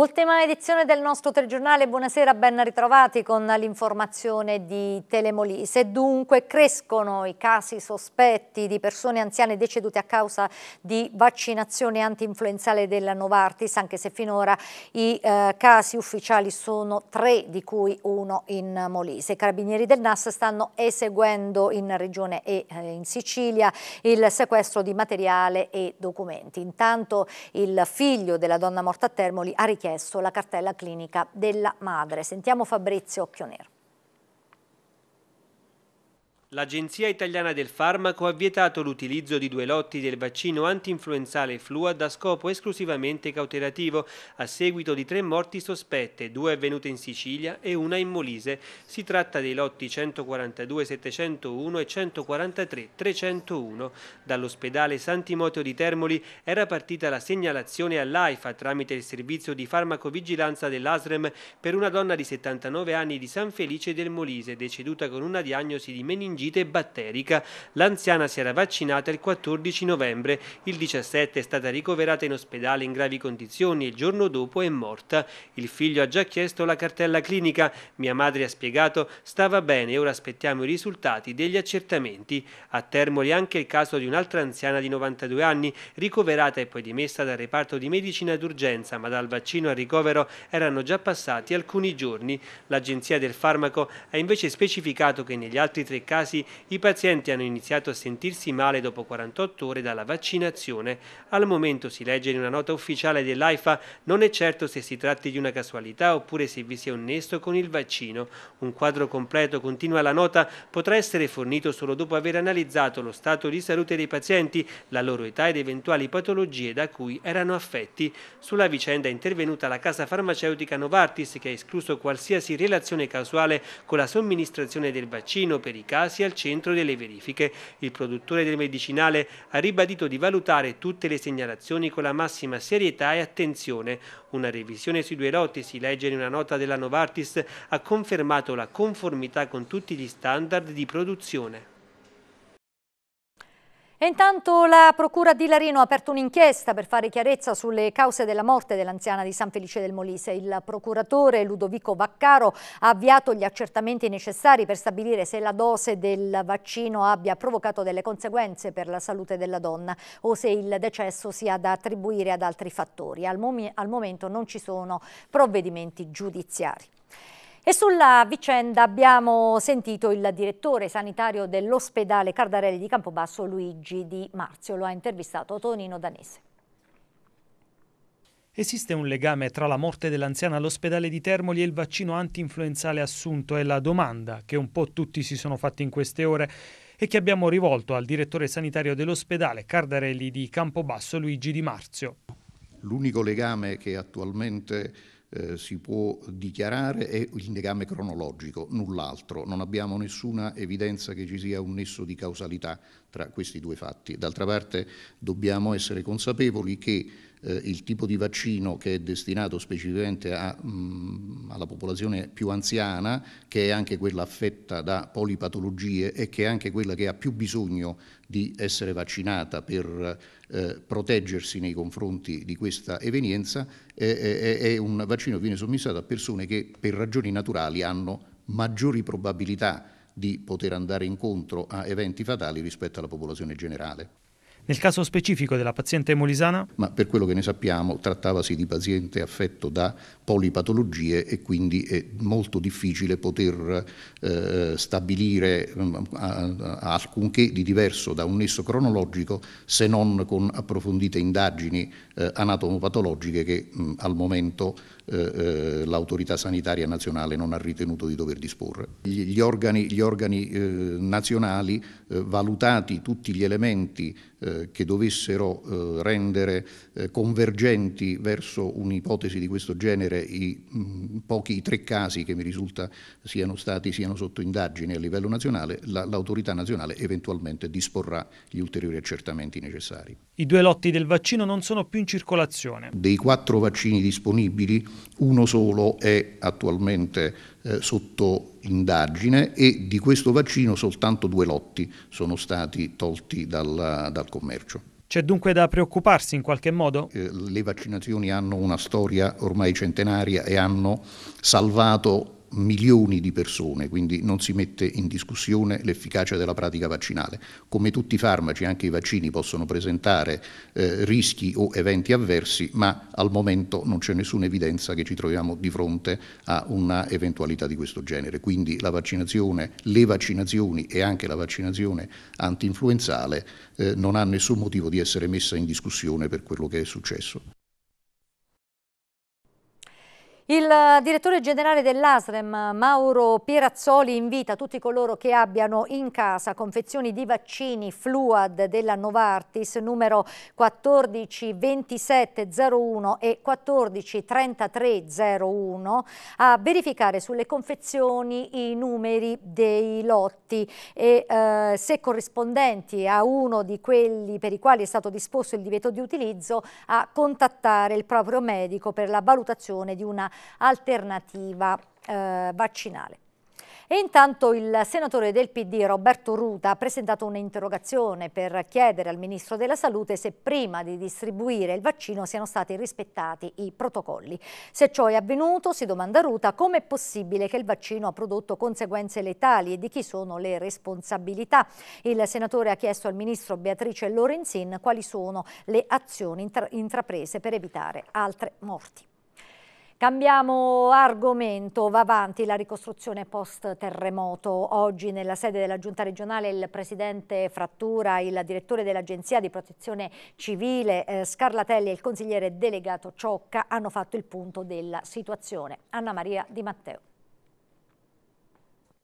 Ultima edizione del nostro telegiornale, buonasera, ben ritrovati con l'informazione di Telemolise. Dunque crescono i casi sospetti di persone anziane decedute a causa di vaccinazione anti-influenzale della Novartis, anche se finora i eh, casi ufficiali sono tre, di cui uno in Molise. I carabinieri del NAS stanno eseguendo in regione e eh, in Sicilia il sequestro di materiale e documenti. Intanto il figlio della donna morta a Termoli ha richiesto richiesto la cartella clinica della madre. Sentiamo Fabrizio Occhionero. L'Agenzia Italiana del Farmaco ha vietato l'utilizzo di due lotti del vaccino anti-influenzale Flua da scopo esclusivamente cautelativo, a seguito di tre morti sospette, due avvenute in Sicilia e una in Molise. Si tratta dei lotti 142 701 e 143 301. Dall'ospedale San di Termoli era partita la segnalazione all'AIFA tramite il servizio di farmacovigilanza dell'ASREM per una donna di 79 anni di San Felice del Molise, deceduta con una diagnosi di meningite meningite batterica. L'anziana si era vaccinata il 14 novembre, il 17 è stata ricoverata in ospedale in gravi condizioni e il giorno dopo è morta. Il figlio ha già chiesto la cartella clinica, mia madre ha spiegato stava bene, ora aspettiamo i risultati degli accertamenti. A Termoli anche il caso di un'altra anziana di 92 anni, ricoverata e poi dimessa dal reparto di medicina d'urgenza, ma dal vaccino al ricovero erano già passati alcuni giorni. L'Agenzia del Farmaco ha invece specificato che negli altri tre casi casi i pazienti hanno iniziato a sentirsi male dopo 48 ore dalla vaccinazione. Al momento, si legge in una nota ufficiale dell'AIFA, non è certo se si tratti di una casualità oppure se vi sia un nesto con il vaccino. Un quadro completo, continua la nota, potrà essere fornito solo dopo aver analizzato lo stato di salute dei pazienti, la loro età ed eventuali patologie da cui erano affetti. Sulla vicenda è intervenuta la casa farmaceutica Novartis che ha escluso qualsiasi relazione causale con la somministrazione del vaccino per i casi sia al centro delle verifiche. Il produttore del medicinale ha ribadito di valutare tutte le segnalazioni con la massima serietà e attenzione. Una revisione sui due lotti, si legge in una nota della Novartis, ha confermato la conformità con tutti gli standard di produzione. E intanto la Procura di Larino ha aperto un'inchiesta per fare chiarezza sulle cause della morte dell'anziana di San Felice del Molise. Il procuratore Ludovico Vaccaro ha avviato gli accertamenti necessari per stabilire se la dose del vaccino abbia provocato delle conseguenze per la salute della donna o se il decesso sia da attribuire ad altri fattori. Al, mom al momento non ci sono provvedimenti giudiziari. E sulla vicenda abbiamo sentito il direttore sanitario dell'ospedale Cardarelli di Campobasso, Luigi Di Marzio. Lo ha intervistato Tonino Danese. Esiste un legame tra la morte dell'anziana all'ospedale di Termoli e il vaccino anti-influenzale assunto? È la domanda che un po' tutti si sono fatti in queste ore e che abbiamo rivolto al direttore sanitario dell'ospedale Cardarelli di Campobasso, Luigi Di Marzio. L'unico legame che attualmente eh, si può dichiarare è il legame cronologico, null'altro. Non abbiamo nessuna evidenza che ci sia un nesso di causalità tra questi due fatti. D'altra parte dobbiamo essere consapevoli che eh, il tipo di vaccino che è destinato specificamente a, mh, mm, alla popolazione più anziana, che è anche quella affetta da polipatologie e che è anche quella che ha più bisogno di essere vaccinata per eh, proteggersi nei confronti di questa evenienza, è, è, è un vaccino che viene somministrato a persone che per ragioni naturali hanno maggiori probabilità di poter andare incontro a eventi fatali rispetto alla popolazione generale. Nel caso specifico della paziente molisana? Ma per quello che ne sappiamo trattavasi di paziente affetto da polipatologie e quindi è molto difficile poter eh, stabilire mm, alcunché di diverso da un nesso cronologico se non con approfondite indagini eh, anatomopatologiche che mh, mm, al momento eh, eh, l'autorità sanitaria nazionale non ha ritenuto di dover disporre. Gli, gli organi, gli organi eh, nazionali eh, valutati tutti gli elementi eh, che dovessero eh, rendere eh, convergenti verso un'ipotesi di questo genere i mh, mm, pochi i tre casi che mi risulta siano stati siano sotto indagine a livello nazionale, la, l'autorità nazionale eventualmente disporrà gli ulteriori accertamenti necessari. I due lotti del vaccino non sono più in circolazione. Dei quattro vaccini disponibili, uno solo è attualmente eh, sotto indagine e di questo vaccino soltanto due lotti sono stati tolti dal, dal commercio. C'è dunque da preoccuparsi in qualche modo? Eh, le vaccinazioni hanno una storia ormai centenaria e hanno salvato milioni di persone, quindi non si mette in discussione l'efficacia della pratica vaccinale. Come tutti i farmaci, anche i vaccini possono presentare eh, rischi o eventi avversi, ma al momento non c'è nessuna evidenza che ci troviamo di fronte a una eventualità di questo genere. Quindi la vaccinazione, le vaccinazioni e anche la vaccinazione antinfluenzale eh, non ha nessun motivo di essere messa in discussione per quello che è successo. Il eh, direttore generale dell'ASREM, Mauro Pirazzoli, invita tutti coloro che abbiano in casa confezioni di vaccini Fluad della Novartis numero 142701 e 143301 a verificare sulle confezioni i numeri dei lotti e eh, se corrispondenti a uno di quelli per i quali è stato disposto il divieto di utilizzo a contattare il proprio medico per la valutazione di una alternativa eh, vaccinale. E intanto il senatore del PD Roberto Ruta ha presentato un'interrogazione per chiedere al Ministro della Salute se prima di distribuire il vaccino siano stati rispettati i protocolli. Se ciò è avvenuto, si domanda Ruta, come è possibile che il vaccino ha prodotto conseguenze letali e di chi sono le responsabilità? Il senatore ha chiesto al Ministro Beatrice Lorenzin quali sono le azioni intraprese per evitare altre morti. Cambiamo argomento, va avanti la ricostruzione post terremoto. Oggi nella sede della giunta regionale il presidente Frattura, il direttore dell'agenzia di protezione civile eh, Scarlatelli e il consigliere delegato Ciocca hanno fatto il punto della situazione. Anna Maria Di Matteo.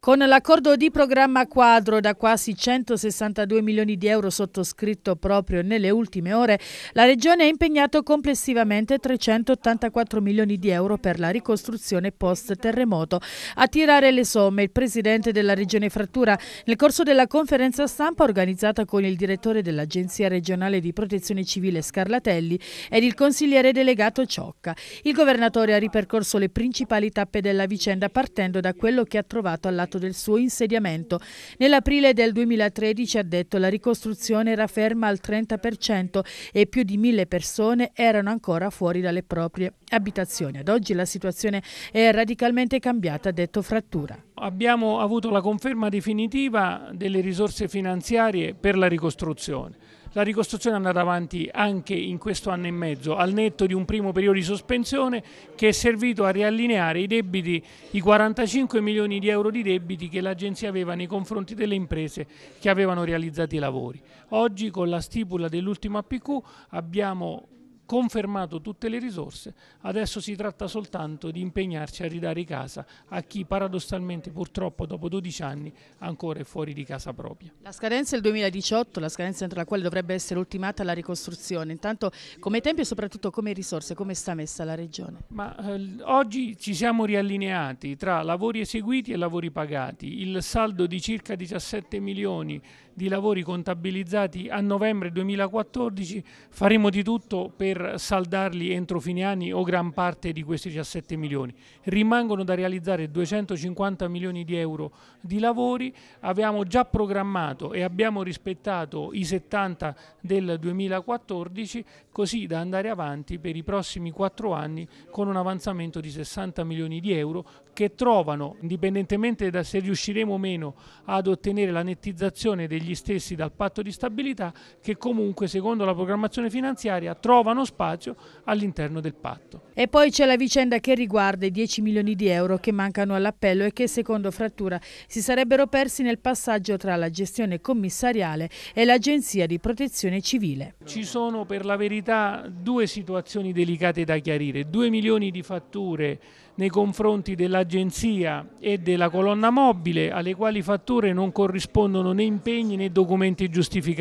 Con l'accordo di programma quadro da quasi 162 milioni di euro sottoscritto proprio nelle ultime ore, la Regione ha impegnato complessivamente 384 milioni di euro per la ricostruzione post-terremoto. A tirare le somme il Presidente della Regione Frattura nel corso della conferenza stampa organizzata con il Direttore dell'Agenzia Regionale di Protezione Civile Scarlatelli ed il Consigliere Delegato Ciocca. Il Governatore ha ripercorso le principali tappe della vicenda partendo da quello che ha trovato al lato momento del suo insediamento. Nell'aprile del 2013, ha detto, la ricostruzione era ferma al 30% e più di mille persone erano ancora fuori dalle proprie abitazioni. Ad oggi la situazione è radicalmente cambiata, ha detto Frattura. Abbiamo avuto la conferma definitiva delle risorse finanziarie per la ricostruzione. La ricostruzione è andata avanti anche in questo anno e mezzo, al netto di un primo periodo di sospensione che è servito a riallineare i debiti, i 45 milioni di euro di debiti che l'Agenzia aveva nei confronti delle imprese che avevano realizzato i lavori. Oggi con la stipula dell'ultimo APQ abbiamo confermato tutte le risorse, adesso si tratta soltanto di impegnarci a ridare casa a chi paradossalmente purtroppo dopo 12 anni ancora è fuori di casa propria. La scadenza è il 2018, la scadenza entro la quale dovrebbe essere ultimata la ricostruzione, intanto come tempi e soprattutto come risorse, come sta messa la Regione? Ma, eh, oggi ci siamo riallineati tra lavori eseguiti e lavori pagati, il saldo di circa 17 milioni di lavori contabilizzati a novembre 2014 faremo di tutto per saldarli entro fine anni o gran parte di questi 17 milioni. Rimangono da realizzare 250 milioni di euro di lavori, abbiamo già programmato e abbiamo rispettato i 70 del 2014 così da andare avanti per i prossimi 4 anni con un avanzamento di 60 milioni di euro che trovano, indipendentemente da se riusciremo o meno ad ottenere la nettizzazione degli gli stessi dal patto di stabilità che comunque secondo la programmazione finanziaria trovano spazio all'interno del patto. E poi c'è la vicenda che riguarda i 10 milioni di euro che mancano all'appello e che secondo Frattura si sarebbero persi nel passaggio tra la gestione commissariale e l'Agenzia di Protezione Civile. Ci sono per la verità due situazioni delicate da chiarire, 2 milioni di fatture nei confronti dell'agenzia e della colonna mobile alle quali fatture non corrispondono né impegni né documenti di,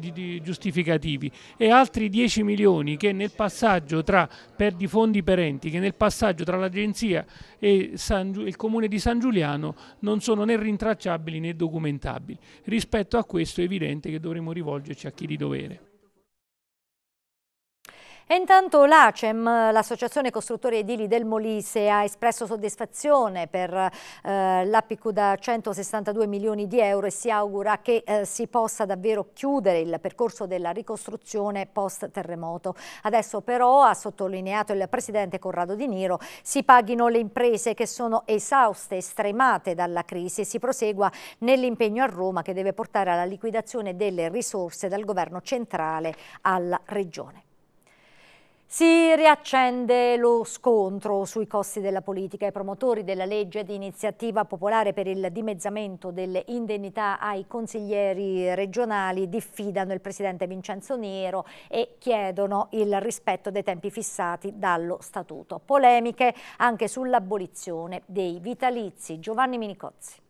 di, di giustificativi e altri 10 milioni che nel passaggio tra perdi fondi perenti che nel passaggio tra l'agenzia e San, il comune di San Giuliano non sono né rintracciabili né documentabili. Rispetto a questo è evidente che dovremo rivolgerci a chi di dovere. E intanto l'ACEM, l'Associazione Costruttori Edili del Molise, ha espresso soddisfazione per eh, l'APQ da 162 milioni di euro e si augura che eh, si possa davvero chiudere il percorso della ricostruzione post terremoto. Adesso però, ha sottolineato il Presidente Corrado Di Niro, si paghino le imprese che sono esauste stremate dalla crisi e si prosegua nell'impegno a Roma che deve portare alla liquidazione delle risorse dal governo centrale alla regione. Si riaccende lo scontro sui costi della politica. I promotori della legge di iniziativa popolare per il dimezzamento delle indennità ai consiglieri regionali diffidano il presidente Vincenzo Nero e chiedono il rispetto dei tempi fissati dallo statuto. Polemiche anche sull'abolizione dei vitalizi. Giovanni Minicozzi.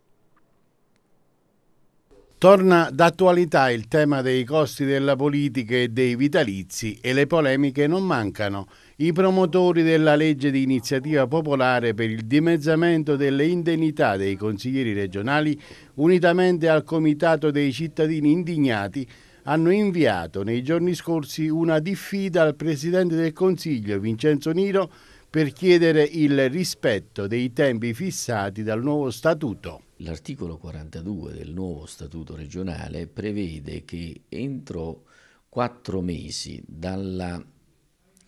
Torna d'attualità il tema dei costi della politica e dei vitalizi e le polemiche non mancano. I promotori della legge di iniziativa popolare per il dimezzamento delle indennità dei consiglieri regionali, unitamente al Comitato dei cittadini indignati, hanno inviato nei giorni scorsi una diffida al Presidente del Consiglio Vincenzo Niro per chiedere il rispetto dei tempi fissati dal nuovo statuto. L'articolo 42 del nuovo Statuto regionale prevede che entro quattro mesi dalla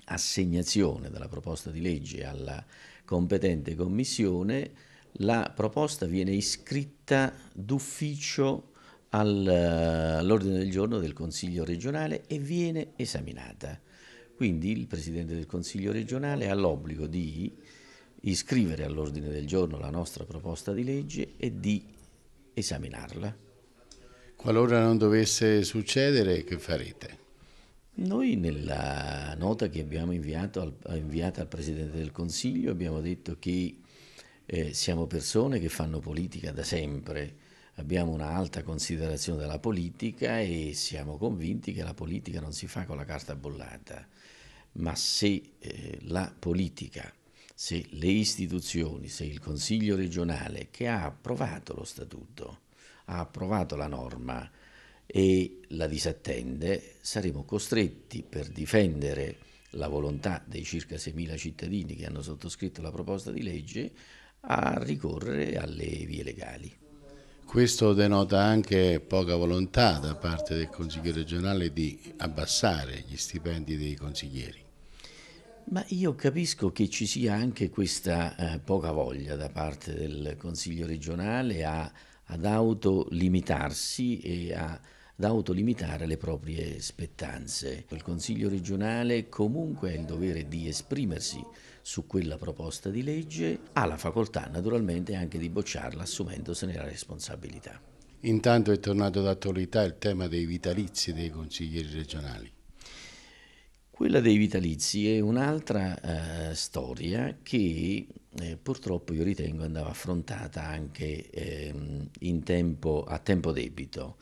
assegnazione dalla proposta di legge alla competente commissione, la proposta viene iscritta d'ufficio eh, all'ordine del giorno del Consiglio regionale e viene esaminata. Quindi il Presidente del Consiglio regionale ha l'obbligo di iscrivere all'ordine del giorno la nostra proposta di legge e di esaminarla. Qualora non dovesse succedere, che farete? Noi nella nota che abbiamo inviato al, inviata al Presidente del Consiglio abbiamo detto che eh, siamo persone che fanno politica da sempre, abbiamo un'alta considerazione della politica e siamo convinti che la politica non si fa con la carta bollata, ma se eh, la politica se le istituzioni, se il Consiglio regionale che ha approvato lo statuto, ha approvato la norma e la disattende, saremo costretti per difendere la volontà dei circa 6.000 cittadini che hanno sottoscritto la proposta di legge a ricorrere alle vie legali. Questo denota anche poca volontà da parte del Consiglio regionale di abbassare gli stipendi dei consiglieri. Ma io capisco che ci sia anche questa eh, poca voglia da parte del Consiglio regionale a, ad autolimitarsi e a, ad autolimitare le proprie spettanze. Il Consiglio regionale comunque ha il dovere di esprimersi su quella proposta di legge, ha la facoltà naturalmente anche di bocciarla assumendosene la responsabilità. Intanto è tornato d'attualità il tema dei vitalizi dei consiglieri regionali. Quella dei vitalizi è un'altra eh, storia che eh, purtroppo io ritengo andava affrontata anche eh, tempo, a tempo debito.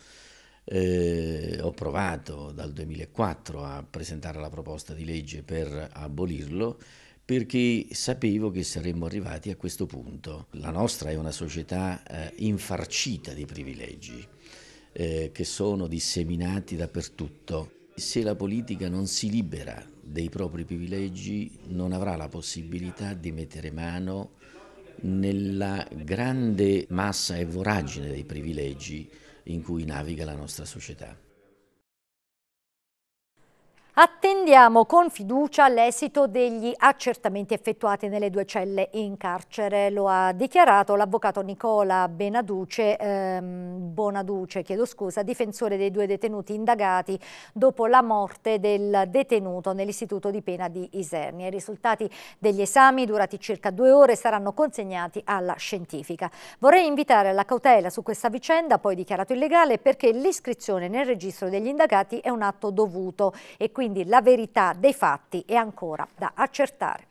Eh, ho provato dal 2004 a presentare la proposta di legge per abolirlo perché sapevo che saremmo arrivati a questo punto. La nostra è una società eh, infarcita di privilegi eh, che sono disseminati dappertutto. Se la politica non si libera dei propri privilegi non avrà la possibilità di mettere mano nella grande massa e voragine dei privilegi in cui naviga la nostra società. Attendiamo con fiducia l'esito degli accertamenti effettuati nelle due celle in carcere, lo ha dichiarato l'avvocato Nicola Benaduce, ehm, Bonaduce, scusa, difensore dei due detenuti indagati dopo la morte del detenuto nell'istituto di pena di Isernia. I risultati degli esami, durati circa due ore, saranno consegnati alla scientifica. Vorrei invitare alla cautela su questa vicenda, poi dichiarato illegale, perché l'iscrizione nel registro degli indagati è un atto dovuto e quindi quindi la verità dei fatti è ancora da accertare.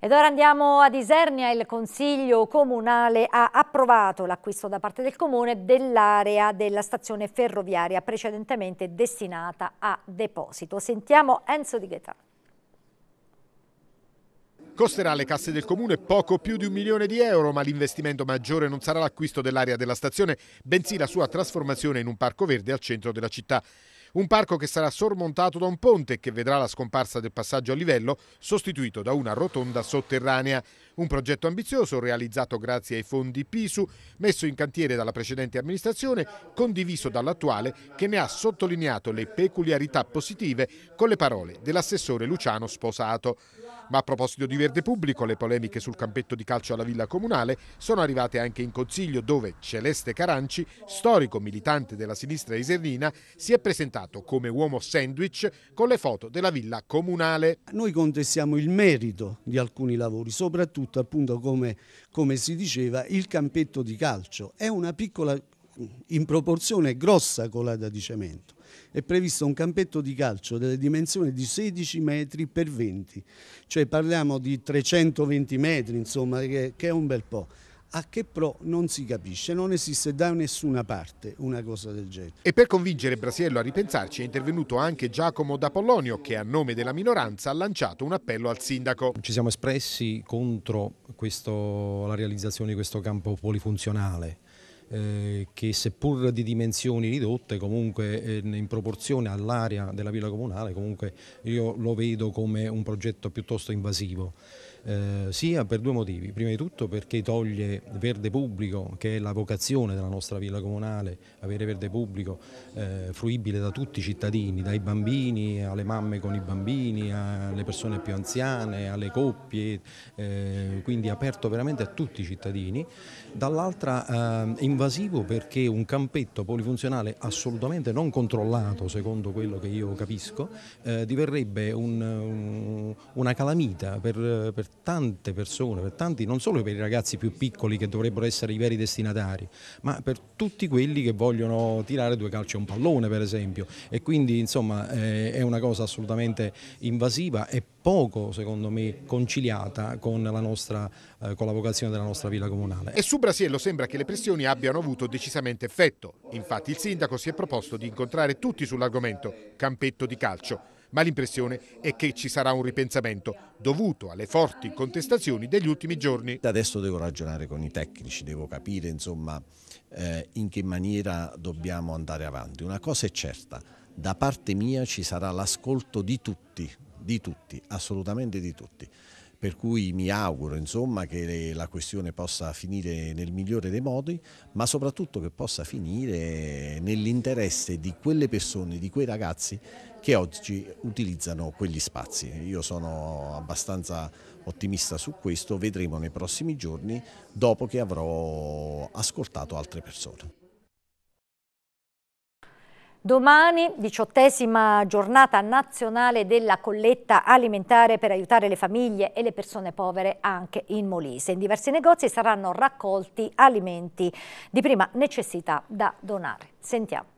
Ed ora andiamo ad Isernia, il Consiglio Comunale ha approvato l'acquisto da parte del Comune dell'area della stazione ferroviaria precedentemente destinata a deposito. Sentiamo Enzo Di Ghetta. costerà alle casse del comune poco più di un milione di euro, ma l'investimento maggiore non sarà l'acquisto dell'area della stazione, bensì la sua trasformazione in un parco verde al centro della città. Un parco che sarà sormontato da un ponte che vedrà la scomparsa del passaggio a livello sostituito da una rotonda sotterranea. Un progetto ambizioso realizzato grazie ai fondi PISU, messo in cantiere dalla precedente amministrazione, condiviso dall'attuale che ne ha sottolineato le peculiarità positive con le parole dell'assessore Luciano Sposato. Ma a proposito di verde pubblico, le polemiche sul campetto di calcio alla Villa Comunale sono arrivate anche in Consiglio dove Celeste Caranci, storico militante della sinistra isernina, si è presentato come uomo sandwich con le foto della Villa Comunale. Noi contestiamo il merito di alcuni lavori, soprattutto tutto appunto come, come si diceva il campetto di calcio. È una piccola in proporzione grossa colata di cemento. È previsto un campetto di calcio delle dimensioni di 16 metri per 20, cioè parliamo di 320 metri, insomma, che, che è un bel po' a che pro non si capisce, non esiste da nessuna parte una cosa del genere. E per convincere Brasiello a ripensarci è intervenuto anche Giacomo D'Apollonio che a nome della minoranza ha lanciato un appello al sindaco. Ci siamo espressi contro questo, la realizzazione di questo campo polifunzionale eh, che seppur di dimensioni ridotte comunque eh, in proporzione all'area della villa comunale comunque io lo vedo come un progetto piuttosto invasivo. Eh, sia per due motivi. Prima di tutto perché toglie verde pubblico, che è la vocazione della nostra villa comunale, avere verde pubblico eh, fruibile da tutti i cittadini, dai bambini alle mamme con i bambini, alle persone più anziane, alle coppie, eh, quindi aperto veramente a tutti i cittadini. Dall'altra eh, invasivo perché un campetto polifunzionale assolutamente non controllato, secondo quello che io capisco, eh, diverrebbe un, un, una calamita per, per tante persone, per tanti, non solo per i ragazzi più piccoli che dovrebbero essere i veri destinatari, ma per tutti quelli che vogliono tirare due calci a un pallone per esempio e quindi insomma eh, è una cosa assolutamente invasiva e poco secondo me conciliata con la, nostra, eh, con la vocazione della nostra villa comunale. E su Brasiello sembra che le pressioni abbiano avuto decisamente effetto, infatti il sindaco si è proposto di incontrare tutti sull'argomento campetto di calcio ma l'impressione è che ci sarà un ripensamento dovuto alle forti contestazioni degli ultimi giorni. Da adesso devo ragionare con i tecnici, devo capire insomma, eh, in che maniera dobbiamo andare avanti. Una cosa è certa, da parte mia ci sarà l'ascolto di tutti, di tutti, assolutamente di tutti per cui mi auguro insomma, che la questione possa finire nel migliore dei modi, ma soprattutto che possa finire nell'interesse di quelle persone, di quei ragazzi che oggi utilizzano quegli spazi. Io sono abbastanza ottimista su questo, vedremo nei prossimi giorni dopo che avrò ascoltato altre persone. Domani, diciottesima giornata nazionale della colletta alimentare per aiutare le famiglie e le persone povere anche in Molise. In diversi negozi saranno raccolti alimenti di prima necessità da donare. Sentiamo.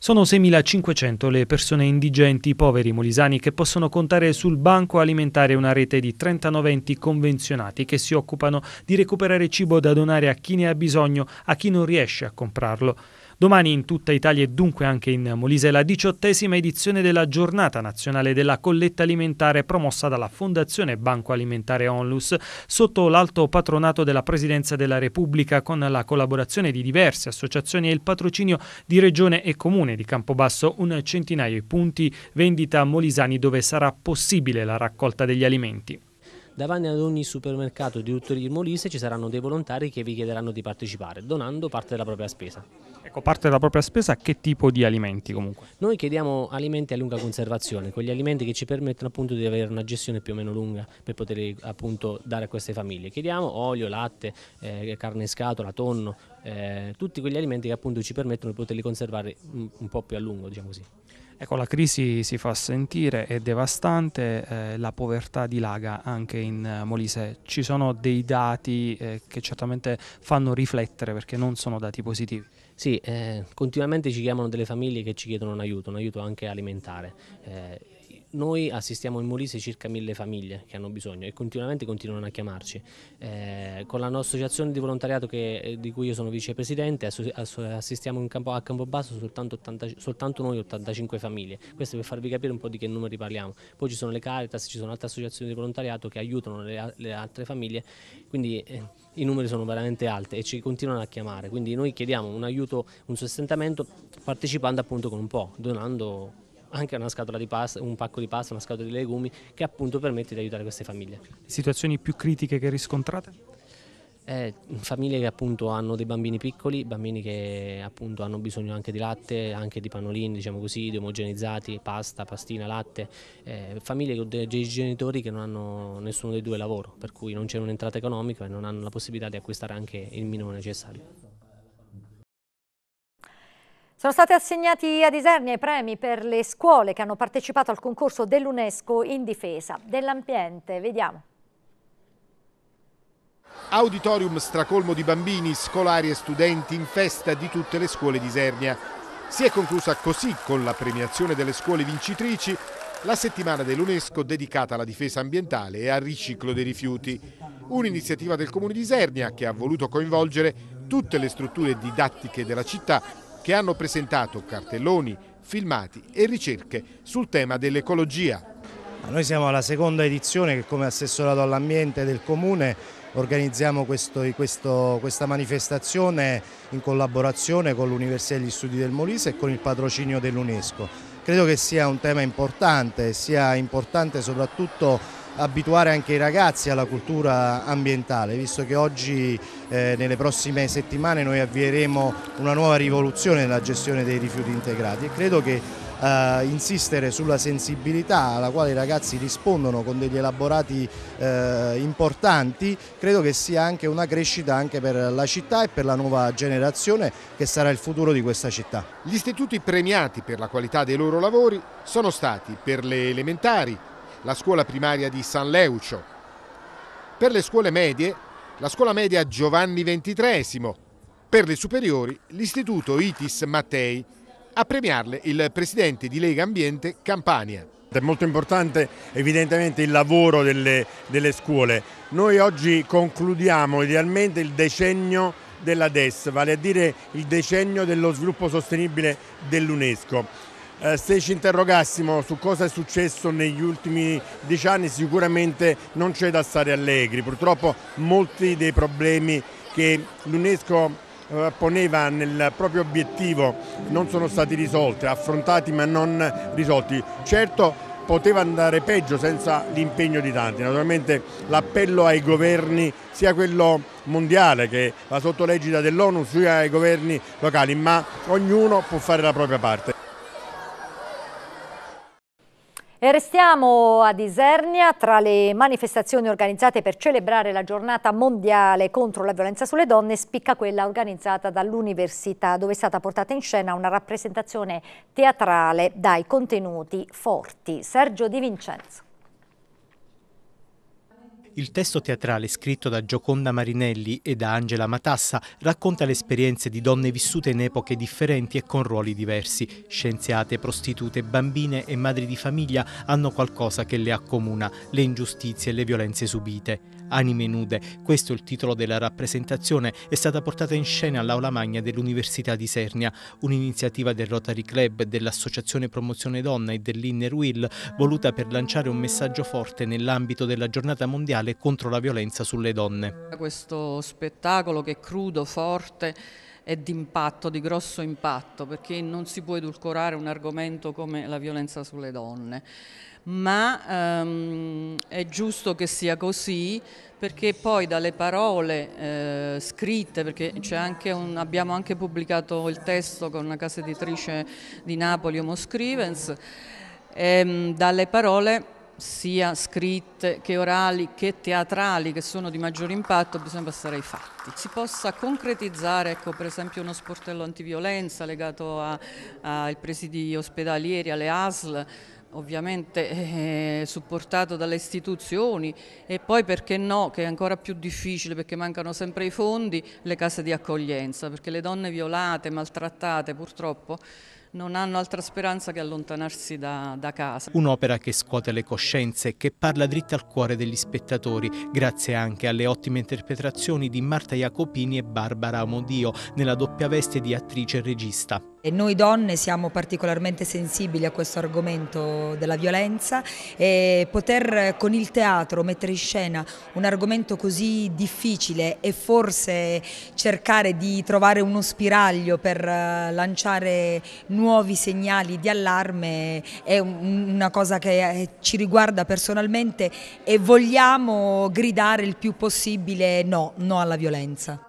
Sono 6.500 le persone indigenti, poveri molisani, che possono contare sul banco alimentare una rete di 39 enti convenzionati che si occupano di recuperare cibo da donare a chi ne ha bisogno, a chi non riesce a comprarlo. Domani in tutta Italia e dunque anche in Molise la diciottesima edizione della giornata nazionale della colletta alimentare promossa dalla Fondazione Banco Alimentare Onlus sotto l'alto patronato della Presidenza della Repubblica con la collaborazione di diverse associazioni e il patrocinio di Regione e Comune di Campobasso un centinaio di punti vendita a molisani dove sarà possibile la raccolta degli alimenti. Davanti ad ogni supermercato di tutto il Molise ci saranno dei volontari che vi chiederanno di partecipare, donando parte della propria spesa. Ecco, parte della propria spesa che tipo di alimenti comunque? Noi chiediamo alimenti a lunga conservazione, quegli alimenti che ci permettono appunto di avere una gestione più o meno lunga per poter appunto dare a queste famiglie. Chiediamo olio, latte, eh, carne in scatola, tonno, eh, tutti quegli alimenti che appunto ci permettono di poterli conservare un, mm, un po' più a lungo, diciamo così. Ecco, la crisi si fa sentire, è devastante, eh, la povertà dilaga anche in eh, Molise. Ci sono dei dati eh, che certamente fanno riflettere perché non sono dati positivi. Sì, eh, continuamente ci chiamano delle famiglie che ci chiedono un aiuto, un aiuto anche alimentare. Eh, noi assistiamo in Molise circa mille famiglie che hanno bisogno e continuamente continuano a chiamarci. Eh, con la nostra associazione di volontariato che, eh, di cui io sono vicepresidente assistiamo campo, a Campobasso soltanto, 80, soltanto noi 85 famiglie, questo per farvi capire un po' di che numeri parliamo. Poi ci sono le Caritas, ci sono altre associazioni di volontariato che aiutano le, le altre famiglie, quindi eh, i numeri sono veramente alti e ci continuano a chiamare, quindi noi chiediamo un aiuto, un sostentamento partecipando appunto con un po', donando anche una scatola di pasta, un pacco di pasta, una scatola di legumi che appunto permette di aiutare queste famiglie. Situazioni più critiche che riscontrate? Eh, famiglie che appunto hanno dei bambini piccoli, bambini che appunto hanno bisogno anche di latte, anche di pannolini, diciamo così, di omogenizzati, pasta, pastina, latte, eh, famiglie con dei genitori che non hanno nessuno dei due lavoro, per cui non c'è un'entrata economica e non hanno la possibilità di acquistare anche il minimo necessario. Sono stati assegnati a Isernia i premi per le scuole che hanno partecipato al concorso dell'UNESCO in difesa dell'ambiente. Vediamo. Auditorium stracolmo di bambini, scolari e studenti in festa di tutte le scuole di Isernia. Si è conclusa così, con la premiazione delle scuole vincitrici, la settimana dell'UNESCO dedicata alla difesa ambientale e al riciclo dei rifiuti. Un'iniziativa del comune di Isernia che ha voluto coinvolgere tutte le strutture didattiche della città che hanno presentato cartelloni, filmati e ricerche sul tema dell'ecologia. Noi siamo alla seconda edizione che come assessorato all'ambiente del Comune organizziamo questo, questo, questa manifestazione in collaborazione con l'Università degli Studi del Molise e con il patrocinio dell'UNESCO. Credo che sia un tema importante, sia importante soprattutto abituare anche i ragazzi alla cultura ambientale, visto che oggi eh, nelle prossime settimane noi avvieremo una nuova rivoluzione nella gestione dei rifiuti integrati e credo che eh, insistere sulla sensibilità alla quale i ragazzi rispondono con degli elaborati eh, importanti credo che sia anche una crescita anche per la città e per la nuova generazione che sarà il futuro di questa città. Gli istituti premiati per la qualità dei loro lavori sono stati per le elementari la scuola primaria di San Leucio. Per le scuole medie, la scuola media Giovanni XXIII. Per le superiori, l'istituto Itis Mattei. A premiarle il presidente di Lega Ambiente Campania. È molto importante evidentemente il lavoro delle, delle, scuole. Noi oggi concludiamo idealmente il decennio della DES, vale a dire il decennio dello sviluppo sostenibile dell'UNESCO. Eh, se ci interrogassimo su cosa è successo negli ultimi dieci anni sicuramente non c'è da stare allegri, purtroppo molti dei problemi che l'UNESCO eh, poneva nel proprio obiettivo non sono stati risolti, affrontati ma non risolti. Certo poteva andare peggio senza l'impegno di tanti, naturalmente l'appello ai governi sia quello mondiale che la sottolegida dell'ONU sia ai governi locali, ma ognuno può fare la propria parte. E restiamo ad Isernia, tra le manifestazioni organizzate per celebrare la giornata mondiale contro la violenza sulle donne spicca quella organizzata dall'università dove è stata portata in scena una rappresentazione teatrale dai contenuti forti. Sergio Di Vincenzo. Il testo teatrale scritto da Gioconda Marinelli e da Angela Matassa racconta le esperienze di donne vissute in epoche differenti e con ruoli diversi. Scienziate, prostitute, bambine e madri di famiglia hanno qualcosa che le accomuna, le ingiustizie e le violenze subite. Anime nude, questo è il titolo della rappresentazione, è stata portata in scena all'Aula Magna dell'Università di Sernia, un'iniziativa del Rotary Club, dell'Associazione Promozione Donna e dell'Inner Will, voluta per lanciare un messaggio forte nell'ambito della giornata mondiale contro la violenza sulle donne. Questo spettacolo che è crudo, forte, è impatto, di grosso impatto, perché non si può edulcorare un argomento come la violenza sulle donne ma ehm, è giusto che sia così perché poi dalle parole eh, scritte, perché anche un, abbiamo anche pubblicato il testo con una casa editrice di Napoli, Homo Scrivens, ehm, dalle parole sia scritte che orali che teatrali che sono di maggior impatto bisogna passare ai fatti si possa concretizzare ecco, per esempio uno sportello antiviolenza legato ai presidi ospedalieri alle ASL ovviamente eh, eh, supportato dalle istituzioni e poi perché no, che è ancora più difficile perché mancano sempre i fondi, le case di accoglienza, perché le donne violate, maltrattate purtroppo non hanno altra speranza che allontanarsi da, da casa. Un'opera che scuote le coscienze e che parla dritta al cuore degli spettatori, grazie anche alle ottime interpretazioni di Marta Jacopini e Barbara Amodio nella doppia veste di attrice e regista. E noi donne siamo particolarmente sensibili a questo argomento della violenza e poter con il teatro mettere in scena un argomento così difficile e forse cercare di trovare uno spiraglio per eh, lanciare nuovi segnali di allarme è una cosa che eh, ci riguarda personalmente e vogliamo gridare il più possibile no, no alla violenza.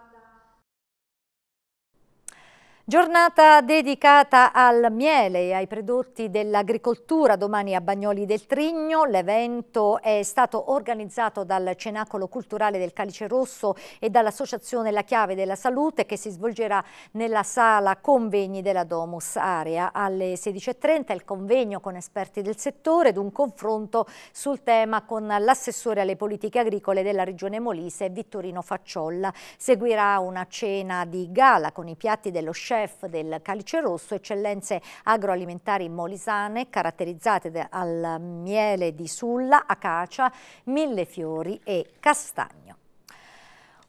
Giornata dedicata al miele e ai prodotti dell'agricoltura domani a Bagnoli del Trigno. L'evento è stato organizzato dal Cenacolo Culturale del Calice Rosso e dall'Associazione La Chiave della Salute che si svolgerà nella sala convegni della Domus Area alle 16.30. Il convegno con esperti del settore ed un confronto sul tema con l'assessore alle politiche agricole della Regione Molise Vittorino Facciolla. Seguirà una cena di gala con i piatti dello chef chef del Calice Rosso, eccellenze agroalimentari molisane caratterizzate dal miele di sulla, acacia, mille fiori e castagno.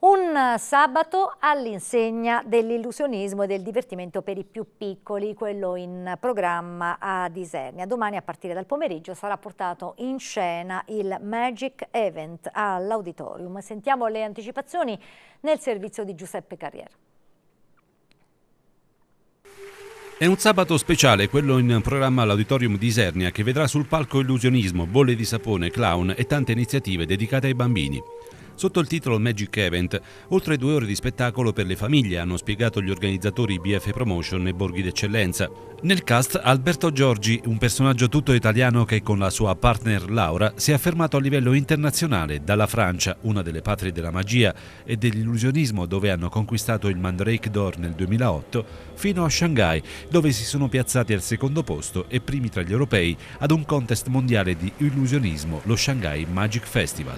Un sabato all'insegna dell'illusionismo e del divertimento per i più piccoli, quello in programma a Disernia. Domani a partire dal pomeriggio sarà portato in scena il Magic Event all'auditorium. Sentiamo le anticipazioni nel servizio di Giuseppe Carriera. È un sabato speciale, quello in programma all'Auditorium di Isernia, che vedrà sul palco illusionismo, bolle di sapone, clown e tante iniziative dedicate ai bambini. Sotto il titolo Magic Event, oltre due ore di spettacolo per le famiglie, hanno spiegato gli organizzatori BF Promotion e Borghi d'Eccellenza. Nel cast Alberto Giorgi, un personaggio tutto italiano che con la sua partner Laura si è affermato a livello internazionale dalla Francia, una delle patrie della magia e dell'illusionismo dove hanno conquistato il Mandrake d'Or nel 2008, fino a Shanghai dove si sono piazzati al secondo posto e primi tra gli europei ad un contest mondiale di illusionismo, lo Shanghai Magic Festival.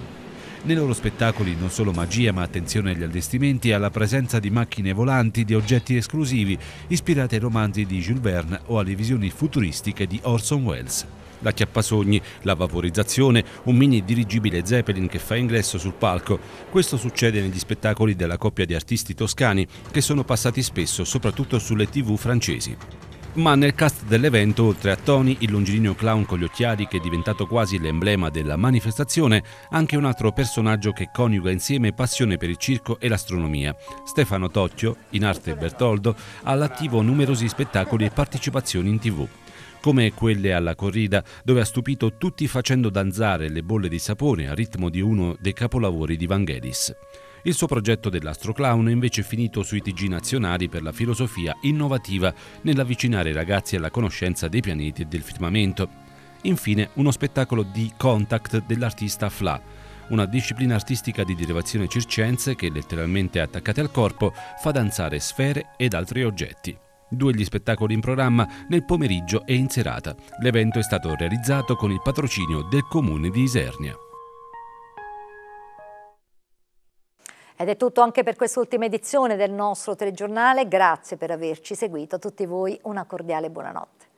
Nei loro spettacoli non solo magia ma attenzione agli allestimenti e alla presenza di macchine volanti, di oggetti esclusivi, ispirati ai romanzi di Jules Verne o alle visioni futuristiche di Orson Welles la chiappasogni, la vaporizzazione, un mini dirigibile Zeppelin che fa ingresso sul palco. Questo succede negli spettacoli della coppia di artisti toscani che sono passati spesso soprattutto sulle tv francesi. Ma nel cast dell'evento, oltre a Tony, il longilineo clown con gli occhiali che è diventato quasi l'emblema della manifestazione, anche un altro personaggio che coniuga insieme passione per il circo e l'astronomia. Stefano Tocchio, in arte Bertoldo, ha all'attivo numerosi spettacoli e partecipazioni in tv come quelle alla corrida, dove ha stupito tutti facendo danzare le bolle di sapone al ritmo di uno dei capolavori di Vangelis. Il suo progetto dell'Astroclown è invece finito sui TG nazionali per la filosofia innovativa nell'avvicinare i ragazzi alla conoscenza dei pianeti e del firmamento. Infine, uno spettacolo di contact dell'artista Fla, una disciplina artistica di derivazione circense che, letteralmente attaccate al corpo, fa danzare sfere ed altri oggetti. Due gli spettacoli in programma nel pomeriggio e in serata. L'evento è stato realizzato con il patrocinio del comune di Isernia. Ed è tutto anche per quest'ultima edizione del nostro telegiornale, grazie per averci seguito, a tutti voi una cordiale buonanotte.